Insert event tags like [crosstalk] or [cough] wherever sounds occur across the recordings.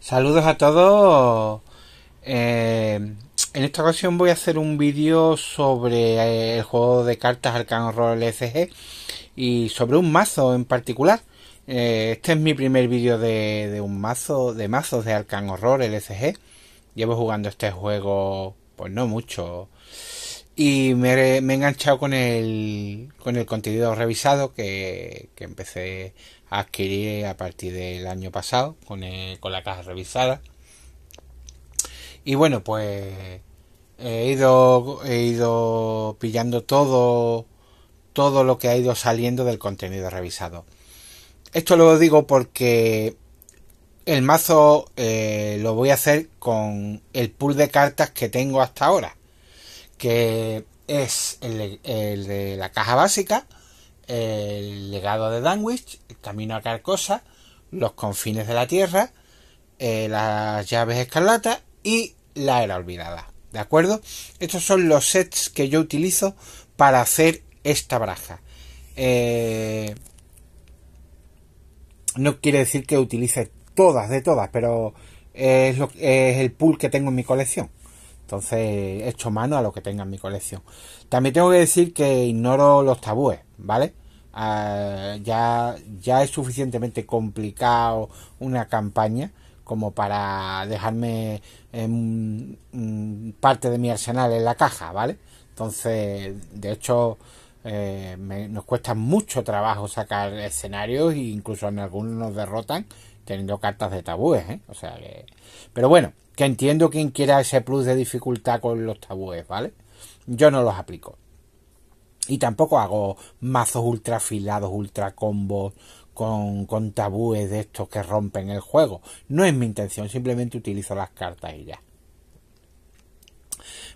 Saludos a todos. Eh, en esta ocasión voy a hacer un vídeo sobre eh, el juego de cartas Arcan Horror LSG y sobre un mazo en particular. Eh, este es mi primer vídeo de, un mazo de mazos de Arcan Horror LSG. Llevo jugando este juego pues no mucho y me, he enganchado con el con el contenido revisado que, que empecé adquirí a partir del año pasado con, eh, con la caja revisada. Y bueno, pues he ido, he ido pillando todo, todo lo que ha ido saliendo del contenido revisado. Esto lo digo porque el mazo eh, lo voy a hacer con el pool de cartas que tengo hasta ahora, que es el, el de la caja básica, el legado de Danwich, el camino a Carcosa, los confines de la Tierra, eh, las llaves Escarlata y la era olvidada. ¿De acuerdo? Estos son los sets que yo utilizo para hacer esta braja. Eh, no quiere decir que utilice todas de todas, pero es el pool que tengo en mi colección. Entonces, he hecho mano a lo que tenga en mi colección. También tengo que decir que ignoro los tabúes, ¿vale? Ah, ya, ya es suficientemente complicado una campaña como para dejarme em, mm, parte de mi arsenal en la caja, ¿vale? Entonces, de hecho, eh, nos cuesta mucho trabajo sacar escenarios e incluso en algunos nos derrotan teniendo cartas de tabúes, ¿eh? O sea que... Pero bueno, que entiendo quien quiera ese plus de dificultad con los tabúes, ¿vale? Yo no los aplico. Y tampoco hago mazos ultra afilados, ultra combos, con, con, tabúes de estos que rompen el juego. No es mi intención, simplemente utilizo las cartas y ya.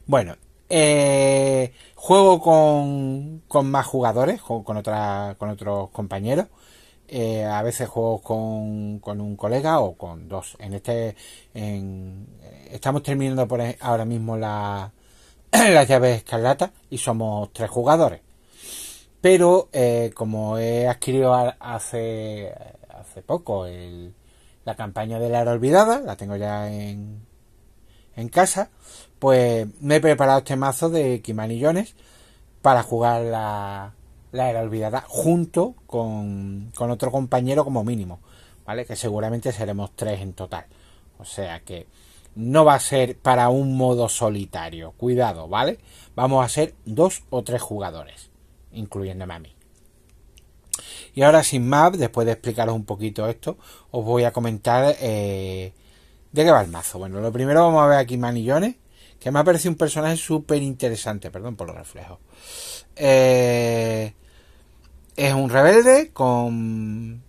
Bueno, eh, juego con, con, más jugadores, con, con, otra, con otros compañeros. Eh, a veces juego con, con, un colega o con dos. En este en, estamos terminando por e, ahora mismo la, [clears throat] la llave escarlata y somos tres jugadores. Pero eh, como he adquirido hace, hace poco la campaña de la era olvidada, la tengo ya en, en casa, pues me he preparado este mazo de Kimanillones para jugar la, la Era Olvidada, junto con, con otro compañero como mínimo, ¿vale? Que seguramente seremos tres en total. O sea que no va a ser para un modo solitario, cuidado, ¿vale? Vamos a ser dos o tres jugadores, incluyéndome a mí. Y ahora sin más, después de explicaros un poquito esto, os voy a comentar eh, de qué va el mazo. Bueno, lo primero vamos a ver aquí Manillones, que me ha parecido un personaje súper interesante, perdón por los reflejos. Eh, es un rebelde con,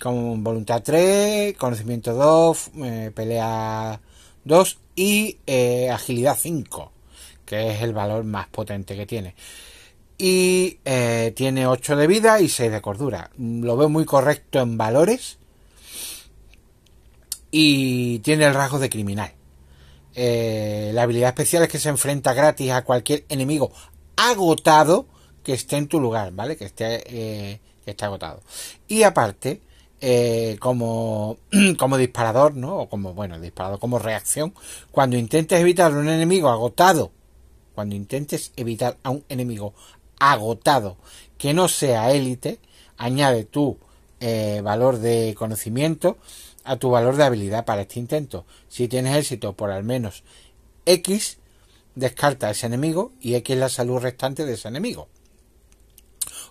con voluntad 3, conocimiento 2, eh, pelea 2 y eh, agilidad 5, que es el valor más potente que tiene. Y eh, tiene 8 de vida y 6 de cordura. Lo veo muy correcto en valores. Y tiene el rasgo de criminal. la habilidad especial es que se enfrenta gratis a cualquier enemigo agotado que esté en tu lugar, ¿vale? Que esté, eh, agotado. Y aparte, eh, como, [clears throat] como disparador, ¿no? O como, bueno, disparador como reacción, cuando intentes evitar un enemigo agotado, cuando intentes evitar a un enemigo agotado que no sea élite, añade tu eh, valor de conocimiento a tu valor de habilidad para este intento. Si tienes éxito por al menos X, descarta a ese enemigo y X es la salud restante de ese enemigo.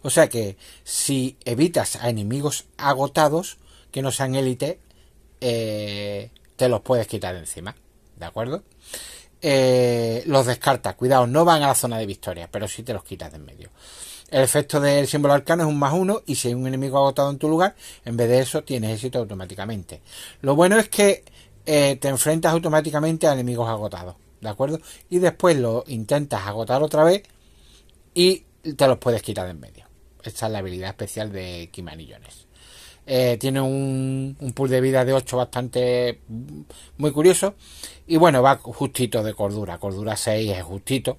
O sea que si evitas a enemigos agotados que no sean élite, eh, te los puedes quitar encima. ¿De acuerdo? Eh, los descartas. Cuidado, no van a la zona de victoria, pero sí te los quitas de en medio. El efecto del símbolo arcano es un más uno y si hay un enemigo agotado en tu lugar, en vez de eso tienes éxito automáticamente. Lo bueno es que eh, te enfrentas automáticamente a enemigos agotados, ¿de acuerdo? Y después lo intentas agotar otra vez y te los puedes quitar de en medio esta es la habilidad especial de Kimanillones. Eh, tiene un, pool de vida de 8 bastante mm, muy curioso. Y bueno, va justito de cordura. Cordura 6 es justito.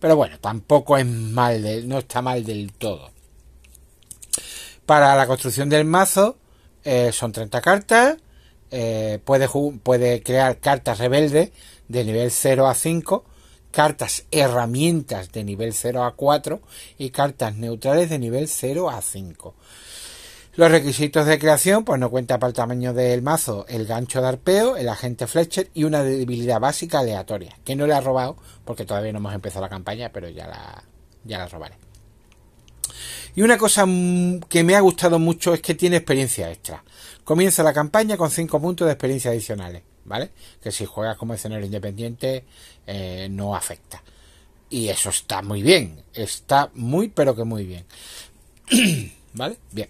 Pero bueno, tampoco es mal, no está mal del todo. Para la construcción del mazo eh, son 30 cartas. Eh, puede, puede crear cartas rebeldes de nivel 0 a 5 cartas herramientas de nivel 0 a 4 y cartas neutrales de nivel 0 a 5. Los requisitos de creación, pues no cuenta para el tamaño del mazo el gancho de arpeo, el agente Fletcher y una debilidad básica aleatoria, que no le ha robado porque todavía no hemos empezado la campaña, pero ya la, ya la robaré. Y una cosa que me ha gustado mucho es que tiene experiencia extra. Comienza la campaña con 5 puntos de experiencia adicionales. ¿vale? Que si juegas como escenario independiente eh, no afecta. Y eso está muy bien, está muy pero que muy bien. [clears throat] ¿Vale? Bien.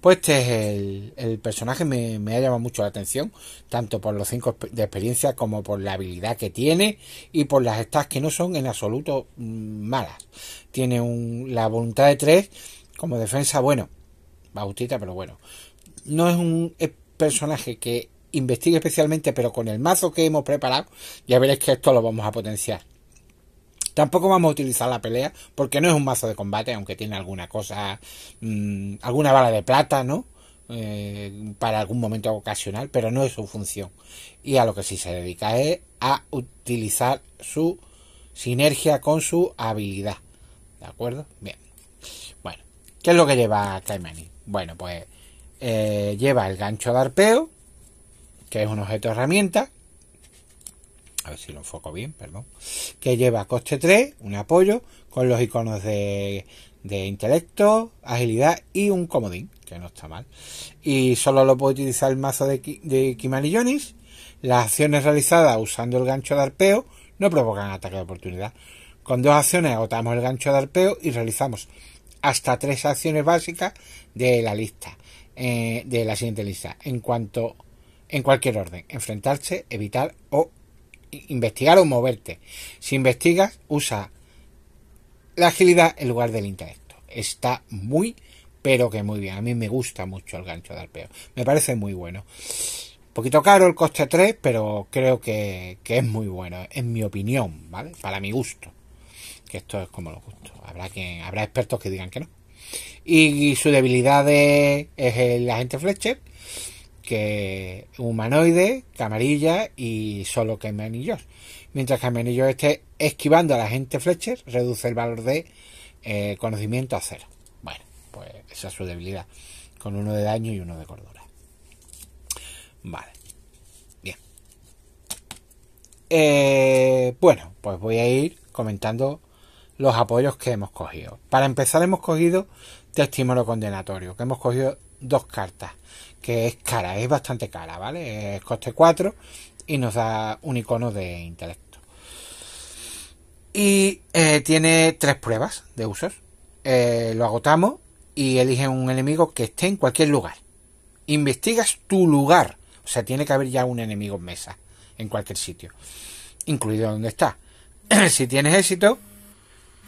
Pues este es el, personaje, me, me, ha llamado mucho la atención, tanto por los 5 de experiencia como por la habilidad que tiene y por las stats que no son en absoluto mm, malas. Tiene un, la voluntad de 3 como defensa, bueno, Bautita pero bueno. No es un personaje que investigue especialmente, pero con el mazo que hemos preparado, ya veréis que esto lo vamos a potenciar. Tampoco vamos a utilizar la pelea, porque no es un mazo de combate, aunque tiene alguna cosa, mm, alguna bala de plata, ¿no? Eh, para algún momento ocasional, pero no es su función. Y a lo que sí se dedica es a utilizar su sinergia con su habilidad. ¿De acuerdo? Bien. Bueno, ¿qué es lo que lleva Taimani Bueno, pues eh, lleva el gancho de arpeo, que es un objeto herramienta, a ver si lo enfoco bien, perdón, que lleva coste 3, un apoyo, con los iconos de, intelecto, agilidad y un comodín, que no está mal. Y solo lo puede utilizar el mazo de, de Las acciones realizadas usando el gancho de arpeo no provocan ataque de oportunidad. Con dos acciones agotamos el gancho de arpeo y realizamos hasta tres acciones básicas de la lista, eh, de la siguiente lista. En cuanto en cualquier orden. Enfrentarse, evitar o investigar o moverte. Si investigas, usa la agilidad en lugar del intelecto. Está muy, pero que muy bien. A mí me gusta mucho el gancho de arpeo. Me parece muy bueno. Un poquito caro el coste 3, pero creo que, es muy bueno. En mi opinión, ¿vale? Para mi gusto. Que esto es como lo justo. Habrá, habrá expertos que digan que no. Y, su debilidad es el agente Fletcher humanoide, camarilla y solo que menillos. Mientras que menillos esté esquivando a la gente Fletcher, reduce el valor de eh, conocimiento a cero. Bueno, pues esa es su debilidad. Con uno de daño y uno de cordura. Vale. Bien. Eh, bueno, pues voy a ir comentando los apoyos que hemos cogido. Para empezar hemos cogido testimonio condenatorio, que hemos cogido dos cartas que es cara, es bastante cara, ¿vale? coste 4 y nos da un icono de intelecto. Y eh, tiene tres pruebas de usos. Eh, lo agotamos y elige un enemigo que esté en cualquier lugar. Investigas tu lugar. O sea, tiene que haber ya un enemigo en mesa, en cualquier sitio, incluido donde está. [clears throat] si tienes éxito,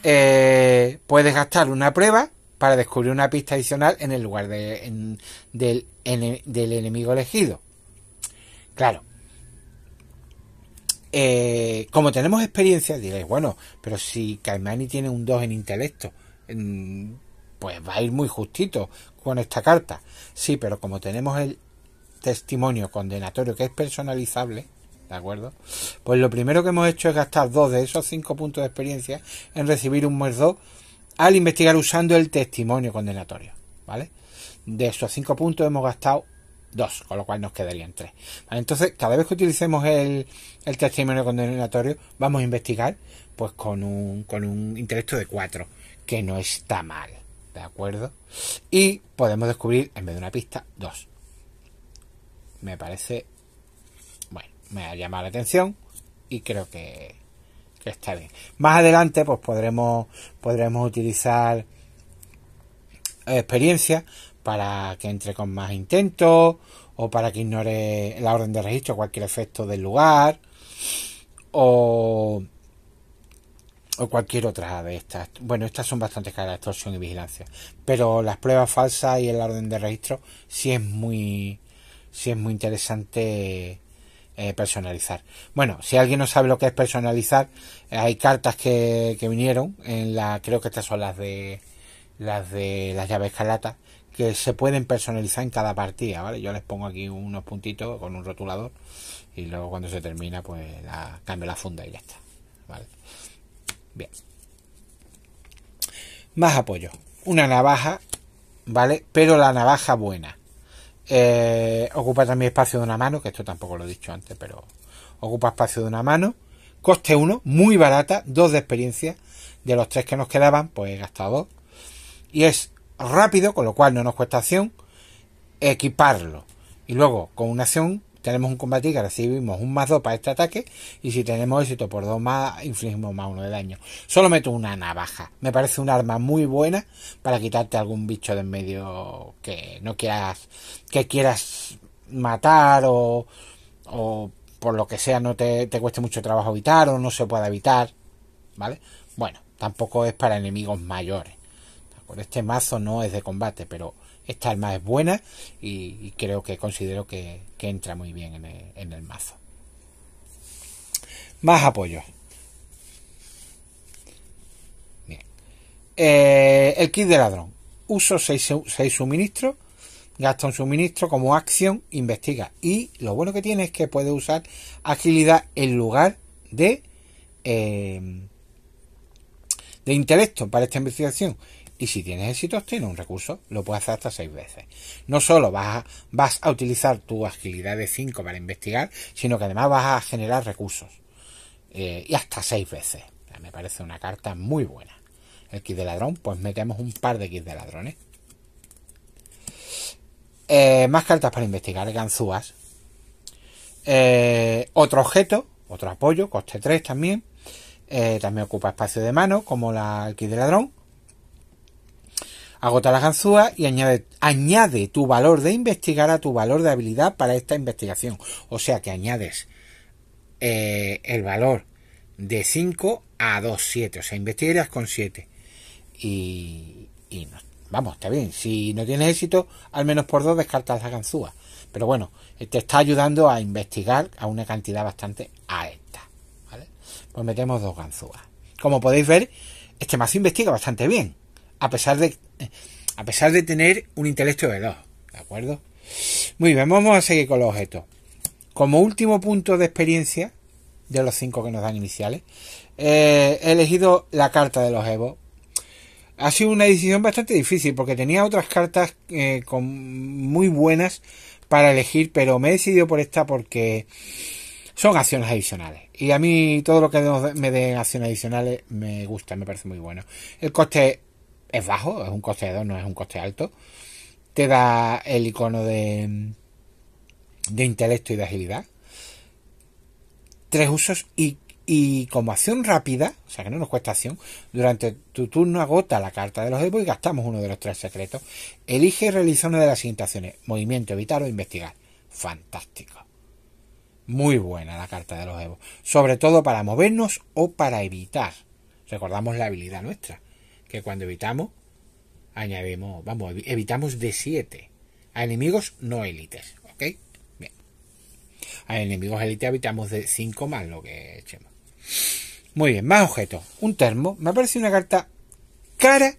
eh, puedes gastar una prueba para descubrir una pista adicional en el lugar de, del, del, enemigo elegido. Claro. Eh, como tenemos experiencia, diréis, bueno, pero si Caimani tiene un 2 en intelecto, pues va a ir muy justito con esta carta. Sí, pero como tenemos el testimonio condenatorio que es personalizable, ¿de acuerdo? Pues lo primero que hemos hecho es gastar 2 de esos 5 puntos de experiencia en recibir un muerdo al investigar usando el testimonio condenatorio. ¿Vale? De esos cinco puntos hemos gastado dos, con lo cual nos quedarían tres. Entonces, cada vez que utilicemos el, testimonio condenatorio, vamos a investigar pues con un, con un intelecto de cuatro, que no está mal. ¿De acuerdo? Y podemos descubrir, en vez de una pista, dos. Me parece. Bueno, me ha llamado la atención y creo que está bien. Más adelante, pues podremos, podremos utilizar experiencia para que entre con más intentos o para que ignore la orden de registro cualquier efecto del lugar o, o cualquier otra de estas. Bueno, estas son bastante caras, extorsión y vigilancia. Pero las pruebas falsas y el orden de registro sí es muy, sí es muy interesante eh, personalizar. Bueno, si alguien no sabe lo que es personalizar, eh, hay cartas que, que, vinieron en la, creo que estas son las de las de las llaves escarlata que se pueden personalizar en cada partida, ¿vale? Yo les pongo aquí unos puntitos con un rotulador y luego cuando se termina pues la, cambio la funda y ya está, ¿vale? Bien. Más apoyo. Una navaja, ¿vale? Pero la navaja buena. Eh, ocupa también espacio de una mano, que esto tampoco lo he dicho antes, pero ocupa espacio de una mano. Coste 1, muy barata, 2 de experiencia. De los tres que nos quedaban, pues he gastado Y es rápido, con lo cual no nos cuesta acción equiparlo. Y luego, con una acción tenemos un combate que recibimos un más 2 para este ataque y si tenemos éxito por dos más infligimos más uno de daño. Solo meto una navaja. Me parece un arma muy buena para quitarte algún bicho de en medio que no quieras que quieras matar o, o por lo que sea no te, cueste mucho trabajo evitar o no se pueda evitar. ¿Vale? Bueno, tampoco es para enemigos mayores. Este mazo no es de combate, pero esta arma es buena y, creo que considero que, entra muy bien en el, mazo. Más apoyo. Bien. Eh, el kit de ladrón. Uso 6 suministros. Gasta un suministro como acción, investiga. Y lo bueno que tiene es que puede usar agilidad en lugar de, eh, de intelecto para esta investigación. Y si tienes éxito, tienes un recurso. Lo puedes hacer hasta seis veces. No solo vas a, utilizar tu agilidad de 5 para investigar, sino que además vas a generar recursos. Eh, y hasta seis veces. Me parece una carta muy buena. El kit de ladrón, pues metemos un par de kits de ladrones. Eh, más cartas para investigar, ganzúas. Eh, otro objeto, otro apoyo, coste 3 también. también ocupa espacio de mano, como la, el kit de ladrón. Agota la ganzúa y añade, tu valor de investigar a tu valor de habilidad para esta investigación. O sea que añades eh, el valor de 5 a 2, 7. O sea, investigarías con 7. Y, vamos, está bien. Si no tienes éxito, al menos por 2 descartas la ganzúa. Pero bueno, te está ayudando a investigar a una cantidad bastante alta. ¿vale? Pues metemos dos ganzúas. Como podéis ver, este mazo investiga bastante bien a pesar de, a pesar de tener un intelecto de dos. ¿De acuerdo? Muy bien, vamos a seguir con los objetos. Como último punto de experiencia, de los cinco que nos dan iniciales, eh, he elegido la carta de los Evo. Ha sido una decisión bastante difícil porque tenía otras cartas eh, con muy buenas para elegir, pero me he decidido por esta porque son acciones adicionales. Y a mí todo lo que me den acciones adicionales me gusta, me parece muy bueno. El coste es bajo, es un coste 2, no es un coste alto. Te da el icono de, de intelecto y de agilidad. Tres usos y, como acción rápida, o sea que no nos cuesta acción, durante tu turno agota la carta de los evos y gastamos uno de los tres secretos. Elige y realiza una de las siguientes acciones. Movimiento, evitar o investigar. Fantástico. Muy buena la carta de los Evos. Sobre todo para movernos o para evitar. Recordamos la habilidad nuestra que cuando evitamos, añadimos, vamos, evitamos de 7 a enemigos no élites, ¿ok? Bien. A enemigos élites evitamos de 5 más lo que echemos. Muy bien, más objetos. Un termo. Me parece una carta cara,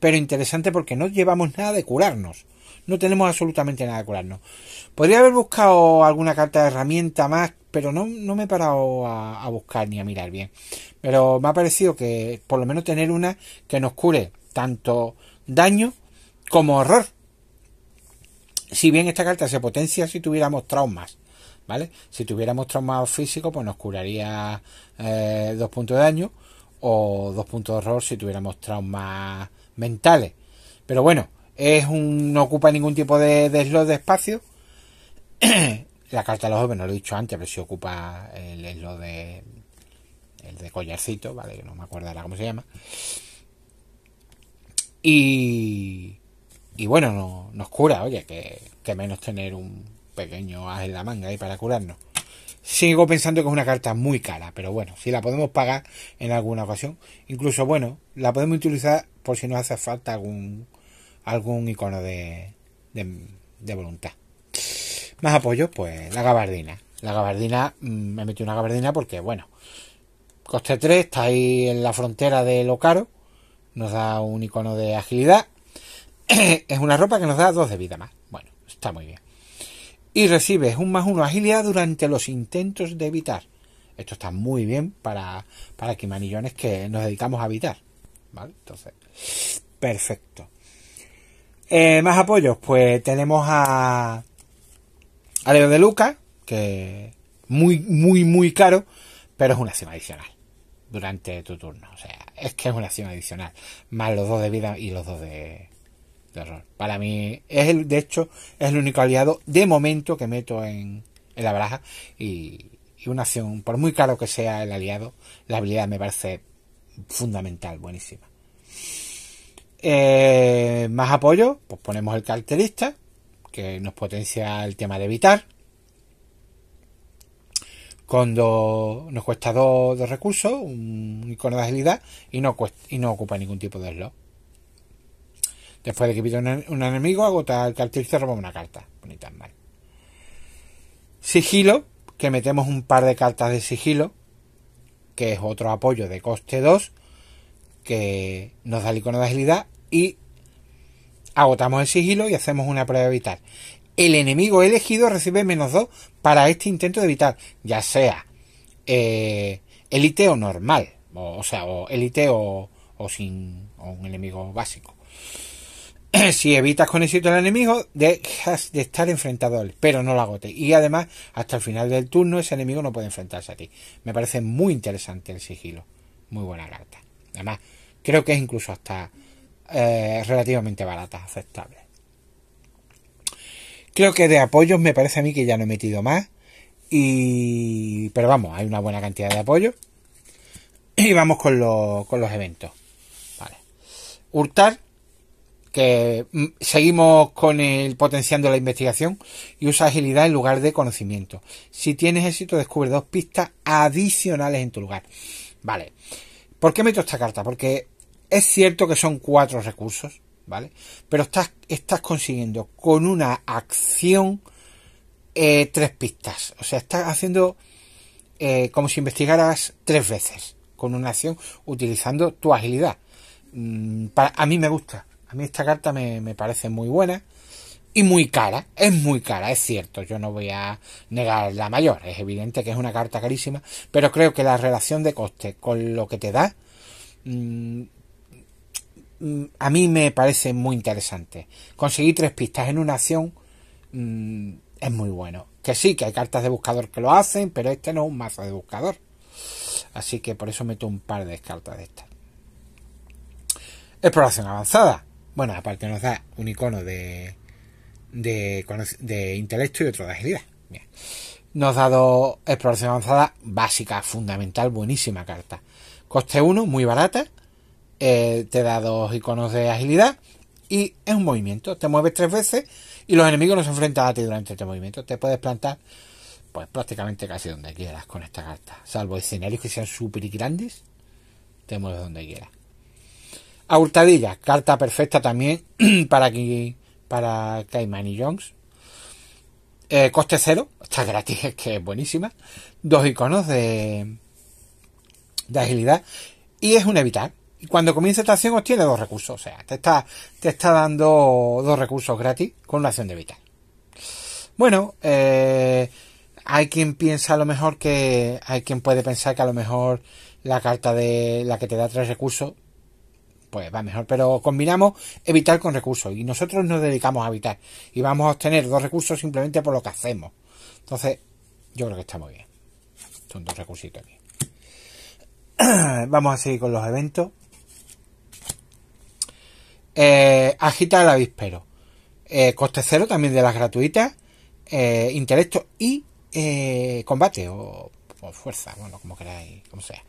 pero interesante porque no llevamos nada de curarnos no tenemos absolutamente nada que curarnos. Podría haber buscado alguna carta de herramienta más, pero no, no me he parado a, buscar ni a mirar bien. Pero me ha parecido que por lo menos tener una que nos cure tanto daño como horror. Si bien esta carta se potencia si tuviéramos traumas, ¿vale? Si tuviéramos traumas físicos, pues nos curaría eh, dos puntos de daño o dos puntos de horror si tuviéramos traumas mentales. Pero bueno, es un, no ocupa ningún tipo de, de slot de espacio. [clears throat] la carta de los jóvenes, no lo he dicho antes, pero sí ocupa el slot de, el de collarcito, ¿vale? Que no me acuerdo ahora cómo se llama. Y, y bueno, nos cura, oye, que, que menos tener un pequeño as en la manga ahí para curarnos. Sigo pensando que es una carta muy cara, pero bueno, si la podemos pagar en alguna ocasión, incluso bueno, la podemos utilizar por si nos hace falta algún algún icono de, de, voluntad. Más apoyo, pues la gabardina. La gabardina, mm, me metí una gabardina porque, bueno, coste 3, está ahí en la frontera de lo caro, nos da un icono de agilidad. [clears throat] es una ropa que nos da 2 de vida más. Bueno, está muy bien. Y recibes un más 1 agilidad durante los intentos de evitar. Esto está muy bien para, para quimanillones que nos dedicamos a evitar. ¿Vale? Entonces, perfecto. Eh, más apoyos, pues tenemos a, Leo de Luca, que muy, muy, muy caro, pero es una acción adicional durante tu turno. O sea, es que es una acción adicional. Más los dos de vida y los dos de, error. Para mí, es el, de hecho, es el único aliado de momento que meto en, la baraja. Y, y una acción, por muy caro que sea el aliado, la habilidad me parece fundamental, buenísima. Eh, más apoyo, pues ponemos el carterista que nos potencia el tema de evitar. Cuando nos cuesta dos, recursos, un icono de agilidad, y no, cuesta, y no ocupa ningún tipo de slot. Después de que un, enemigo, agota el y roba una carta. Sigilo, que metemos un par de cartas de sigilo, que es otro apoyo de coste 2, que nos da el icono de agilidad y agotamos el sigilo y hacemos una prueba de evitar El enemigo elegido recibe menos 2 para este intento de evitar ya sea eh, o normal, o, sea, o elite o, sin o un enemigo básico. [clears throat] si evitas con éxito al enemigo, dejas de estar enfrentado a él, pero no lo agotes. Y además, hasta el final del turno, ese enemigo no puede enfrentarse a ti. Me parece muy interesante el sigilo. Muy buena carta. Además, creo que es incluso hasta eh, relativamente barata, aceptable. Creo que de apoyos me parece a mí que ya no he metido más. Y... Pero vamos, hay una buena cantidad de apoyos. Y vamos con, con los eventos. Vale. Hurtar, que mm, seguimos con el potenciando la investigación y usa agilidad en lugar de conocimiento. Si tienes éxito, descubre dos pistas adicionales en tu lugar. Vale. ¿Por qué meto esta carta? Porque es cierto que son cuatro recursos, ¿vale? Pero estás, consiguiendo con una acción eh, tres pistas. O sea, estás haciendo eh, como si investigaras tres veces con una acción utilizando tu agilidad. Mm, a mí me gusta. A mí esta carta me, parece muy buena y muy cara, es muy cara, es cierto, yo no voy a negar la mayor, es evidente que es una carta carísima, pero creo que la relación de coste con lo que te da mm, Mm, a mí me parece muy interesante. Conseguir tres pistas en una acción mm, es muy bueno. Que sí, que hay cartas de buscador que lo hacen, pero este no es un mazo de buscador. Así que por eso meto un par de cartas de esta. Exploración avanzada. Bueno, aparte nos da un icono de, de, de intelecto y otro de agilidad. Nos ha dado exploración avanzada básica, fundamental, buenísima carta. Coste 1, muy barata eh, te da dos iconos de agilidad y es un movimiento. Te mueves tres veces y los enemigos no se enfrentan a ti durante este movimiento. Te puedes plantar pues prácticamente casi donde quieras con esta carta. Salvo escenarios que sean súper grandes, te mueves donde quieras. A carta perfecta también [clears throat] para, aquí, para Cayman y Jones. Eh, coste cero, está gratis, [laughs] es que es buenísima. Dos iconos de, de agilidad. Y es un evitar. Y cuando comienza esta acción obtiene dos recursos. O sea, te está, te está dando dos recursos gratis con la acción de evitar. Bueno, eh, hay quien piensa a lo mejor que. Hay quien puede pensar que a lo mejor la carta de la que te da tres recursos. Pues va mejor. Pero combinamos evitar con recursos. Y nosotros nos dedicamos a evitar. Y vamos a obtener dos recursos simplemente por lo que hacemos. Entonces, yo creo que está muy bien. Son dos recursitos aquí. [clears throat] vamos a seguir con los eventos. Eh, agita el avispero. Eh, coste cero también de las gratuitas. Eh, intelecto y combate o, fuerza, bueno, como queráis, como sea.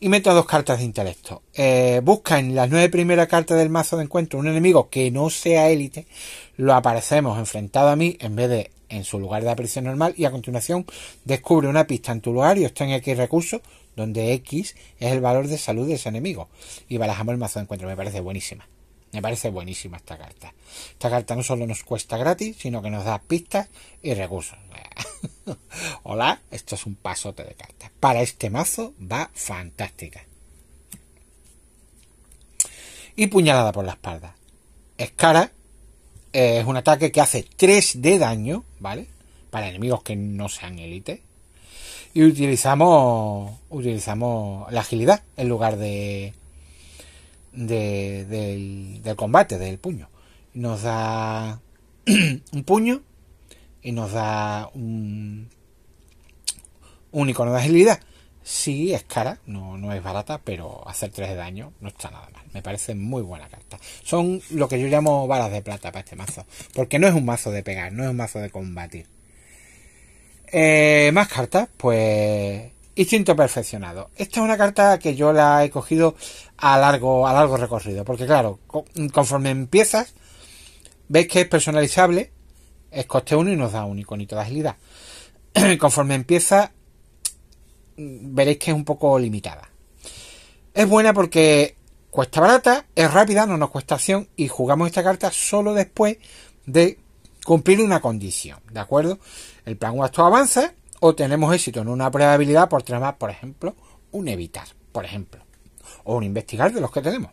Y meto dos cartas de intelecto. busca en las nueve primeras cartas del mazo de encuentro un enemigo que no sea élite. Lo aparecemos enfrentado a mí en vez de en su lugar de aparición normal y a continuación descubre una pista en tu lugar y en aquí recursos donde X es el valor de salud de ese enemigo. Y barajamos el mazo de encuentro. Me parece buenísima. Me parece buenísima esta carta. Esta carta no solo nos cuesta gratis, sino que nos da pistas y recursos. [laughs] Hola, esto es un pasote de cartas. Para este mazo va fantástica. Y puñalada por la espalda. Es cara. Es un ataque que hace 3 de daño, ¿vale? Para enemigos que no sean élite y utilizamos, utilizamos la agilidad en lugar de, del, combate, del puño. Nos da [clears throat] un puño y nos da un, icono de agilidad. Sí, es cara, no, no es barata, pero hacer 3 de daño no está nada mal. Me parece muy buena carta. Son lo que yo llamo balas de plata para este mazo. Porque no es un mazo de pegar, no es un mazo de combatir. Eh, más cartas, pues Instinto perfeccionado. Esta es una carta que yo la he cogido a largo, a largo recorrido, porque claro, conforme empiezas, veis que es personalizable, es coste 1 y nos da un iconito de agilidad. [clears throat] conforme empieza, veréis que es un poco limitada. Es buena porque cuesta barata, es rápida, no nos cuesta acción y jugamos esta carta solo después de cumplir una condición, ¿de acuerdo? El plan o avanza o tenemos éxito en una probabilidad por trama, por ejemplo, un evitar, por ejemplo, o un investigar de los que tenemos.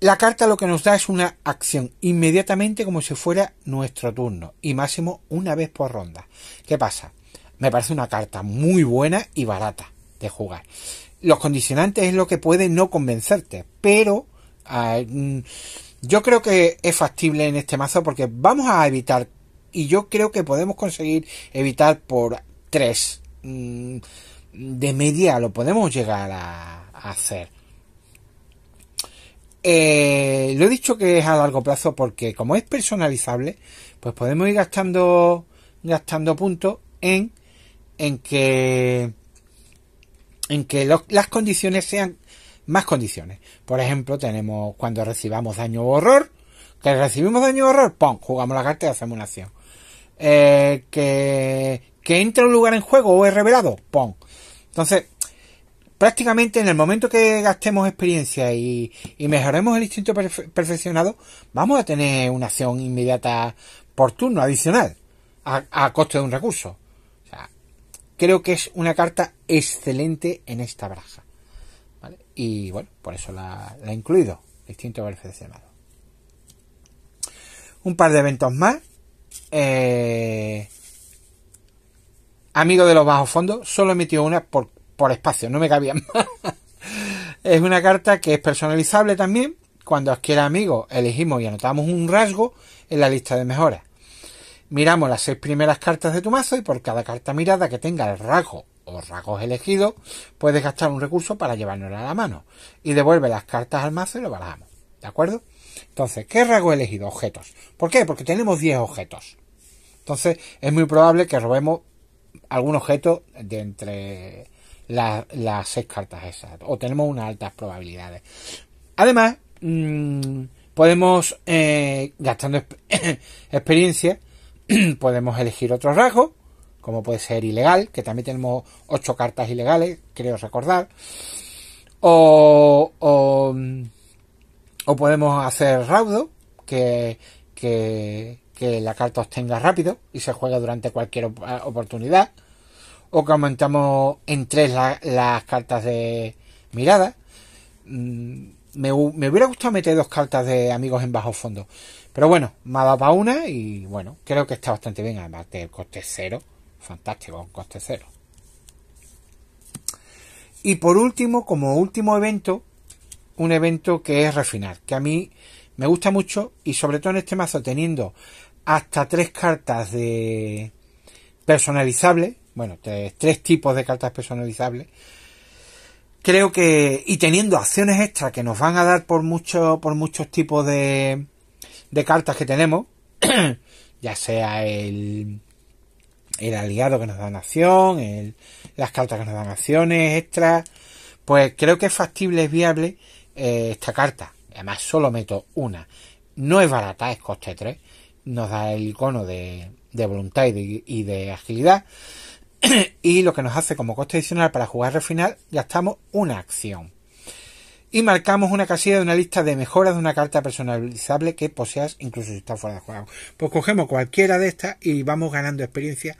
La carta lo que nos da es una acción inmediatamente como si fuera nuestro turno y máximo una vez por ronda. ¿Qué pasa? Me parece una carta muy buena y barata de jugar. Los condicionantes es lo que puede no convencerte, pero ah, mm, yo creo que es factible en este mazo porque vamos a evitar y yo creo que podemos conseguir evitar por 3 mm, de media, lo podemos llegar a, hacer. Eh, lo he dicho que es a largo plazo porque como es personalizable, pues podemos ir gastando gastando puntos en en que en que las condiciones sean más condiciones. Por ejemplo, tenemos cuando recibamos daño o horror, que recibimos daño o horror, ¡pum! jugamos la carta y hacemos una acción. Eh, que, entre entra un lugar en juego o es revelado, Entonces, prácticamente en el momento que gastemos experiencia y, mejoremos el instinto perfeccionado, vamos a tener una acción inmediata por turno adicional a, coste de un recurso. creo que es una carta excelente en esta braja Y bueno, por eso la, la he incluido, el instinto perfeccionado. Un par de eventos más eh, amigo de los bajos fondos, solo emitió una por, espacio, no me cabían [laughs] es una carta que es personalizable también. Cuando adquiera amigos, elegimos y anotamos un rasgo en la lista de mejoras. Miramos las seis primeras cartas de tu mazo y por cada carta mirada que tenga el rasgo o rasgos elegidos, puedes gastar un recurso para llevárnosla a la mano. Y devuelve las cartas al mazo y lo barajamos. ¿De acuerdo? Entonces, ¿qué rasgo he elegido? Objetos. ¿Por qué? Porque tenemos 10 objetos. Entonces, es muy probable que robemos algún objeto de entre las 6 cartas esas. O tenemos unas altas probabilidades. Además, mm, podemos, eh, gastando [coughs] experiencia, [coughs] podemos elegir otro rasgo, como puede ser ilegal, que también tenemos 8 cartas ilegales, creo recordar. o mm, o podemos hacer raudo, que, que, la carta obtenga rápido y se juega durante cualquier eh, oportunidad. O que aumentamos en tres las cartas de mirada. Mm, me, hubiera gustado meter dos cartas de amigos en bajo fondo. Pero bueno, me ha dado para una y bueno, creo que está bastante bien. Además del coste cero. Fantástico, coste cero. Y por último, como último evento, un evento que es refinar, que a mí me gusta mucho y sobre todo en este mazo teniendo hasta tres cartas de personalizables, bueno, tres, tipos de cartas personalizables, creo que y teniendo acciones extra que nos van a dar por mucho por muchos tipos de, de cartas que tenemos [clears throat] ya sea el el aliado que nos una acción el, las cartas que nos dan acciones extra pues creo que es factible es viable eh, esta carta. Además, solo meto una. No es barata, es coste 3. Nos da el icono de, voluntad y de, agilidad. [clears throat] y lo que nos hace como coste adicional para jugar al final, gastamos una acción. Y marcamos una casilla de una lista de mejoras de una carta personalizable que poseas incluso si está fuera de juego. Pues cogemos cualquiera de estas y vamos ganando experiencia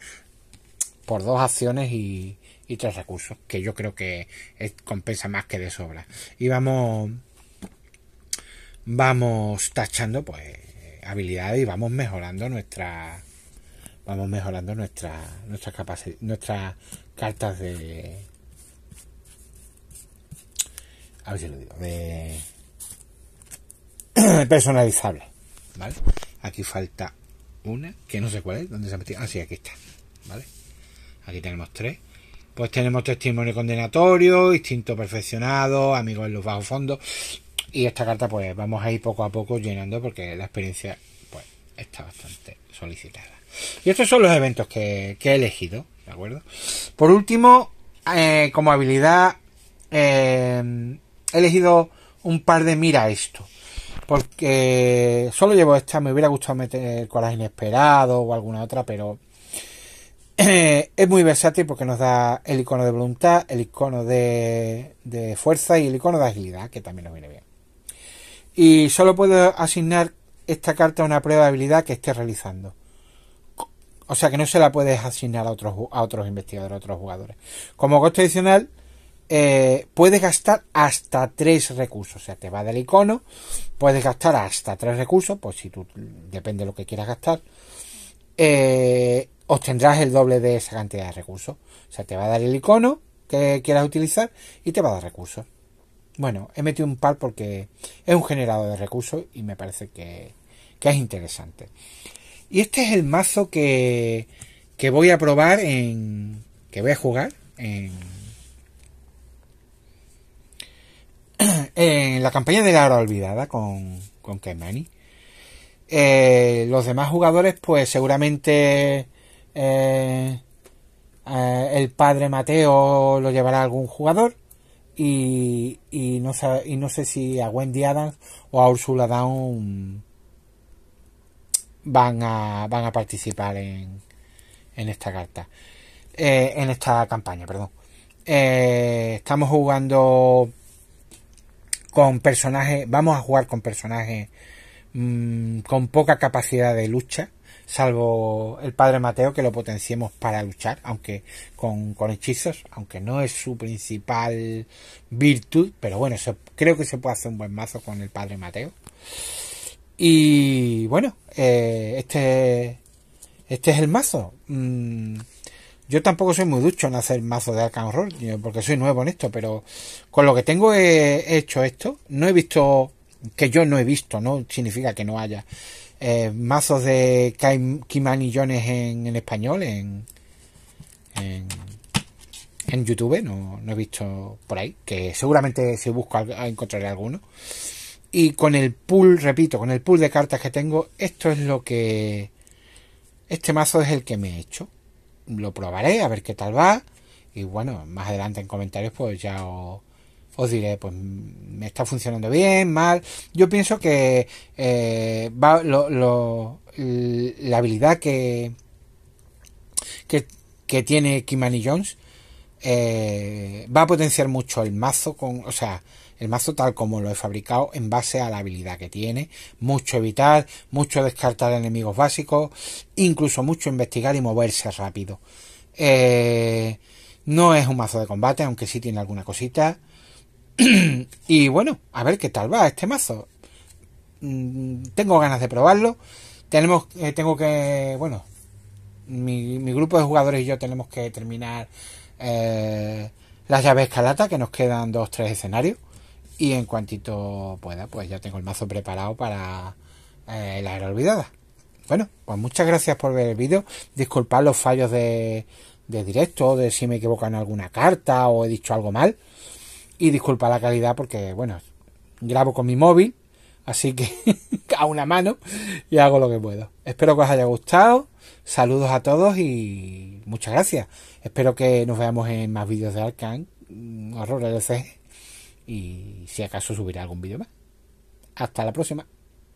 por dos acciones y, y tres recursos, que yo creo que es, compensa más que de sobra. Y vamos, vamos tachando pues habilidades y vamos mejorando nuestra, vamos mejorando nuestra, nuestras capacidades, nuestras cartas de, a ver si lo digo, de [clears throat] personalizable, ¿vale? Aquí falta una, que no sé cuál es, ¿dónde se ha metido? Ah, sí, aquí está, ¿vale? Aquí tenemos tres pues tenemos testimonio condenatorio, instinto perfeccionado, amigos en los bajos fondos. Y esta carta, pues vamos a ir poco a poco llenando porque la experiencia, pues, está bastante solicitada. Y estos son los eventos que, he elegido, ¿de acuerdo? Por último, eh, como habilidad, eh, he elegido un par de mira esto. Porque solo llevo esta, me hubiera gustado meter coraje inesperado o alguna otra, pero [clears throat] es muy versátil porque nos da el icono de voluntad, el icono de, fuerza y el icono de agilidad, que también nos viene bien. Y solo puedo asignar esta carta a una prueba de habilidad que esté realizando. O sea que no se la puedes asignar a otros, a otros investigadores, a otros jugadores. Como coste adicional, eh, puedes gastar hasta tres recursos. O sea, te va del icono, puedes gastar hasta tres recursos, pues si tú depende de lo que quieras gastar. Eh, obtendrás el doble de esa cantidad de recursos. O sea, te va a dar el icono que quieras utilizar y te va a dar recursos. Bueno, he metido un par porque es un generador de recursos y me parece que, es interesante. Y este es el mazo que, que voy a probar en... que voy a jugar en... [clears throat] en la campaña de la hora olvidada con, con eh, los demás jugadores pues seguramente eh, eh, el padre Mateo lo llevará a algún jugador. Y, no, sé si a Wendy Adams o a Ursula Down van a, van a participar en, esta carta. Eh, en esta campaña, perdón. estamos jugando con personajes, vamos a jugar con personajes mm, con poca capacidad de lucha, salvo el padre Mateo que lo potenciemos para luchar, aunque con, con hechizos, aunque no es su principal virtud, pero bueno, creo que se puede hacer un buen mazo con el padre Mateo. Y bueno, eh, este, este es el mazo. Mm, yo tampoco soy muy ducho en hacer mazo de Arkham Horror, porque soy nuevo en esto, pero con lo que tengo he hecho esto, no he visto, que yo no he visto, no significa que no haya eh, mazos de Kimanillones en, en español, en, en, YouTube, no, no, he visto por ahí, que seguramente si busco encontraré alguno. Y con el pool, repito, con el pool de cartas que tengo, esto es lo que... Este mazo es el que me he hecho. Lo probaré, a ver qué tal va. Y bueno, más adelante en comentarios pues ya os, os diré, pues me mm, está funcionando bien, mal. Yo pienso que eh, la habilidad que, que, tiene Kimani Jones eh, va a potenciar mucho el mazo con, o sea, el mazo tal como lo he fabricado en base a la habilidad que tiene, mucho evitar, mucho descartar enemigos básicos, incluso mucho investigar y moverse rápido. Eh, no es un mazo de combate, aunque sí tiene alguna cosita. [clears throat] y bueno, a ver qué tal va este mazo. Mm, tengo ganas de probarlo. Tenemos, eh, tengo que, bueno, mi, grupo de jugadores y yo tenemos que terminar eh, las llaves escalata, que nos quedan dos, tres escenarios. Y en cuantito pueda, pues ya tengo el mazo preparado para eh, la era olvidada. Bueno, pues muchas gracias por ver el vídeo. Disculpad los fallos de, de directo, de si me equivoco en alguna carta o he dicho algo mal. Y disculpa la calidad porque, bueno, grabo con mi móvil, así que [laughs] a una mano y hago lo que puedo. Espero que os haya gustado. Saludos a todos y muchas gracias. Espero que nos veamos en más vídeos de Arcan, mm, Horror LC y si acaso subiré algún vídeo más. Hasta la próxima.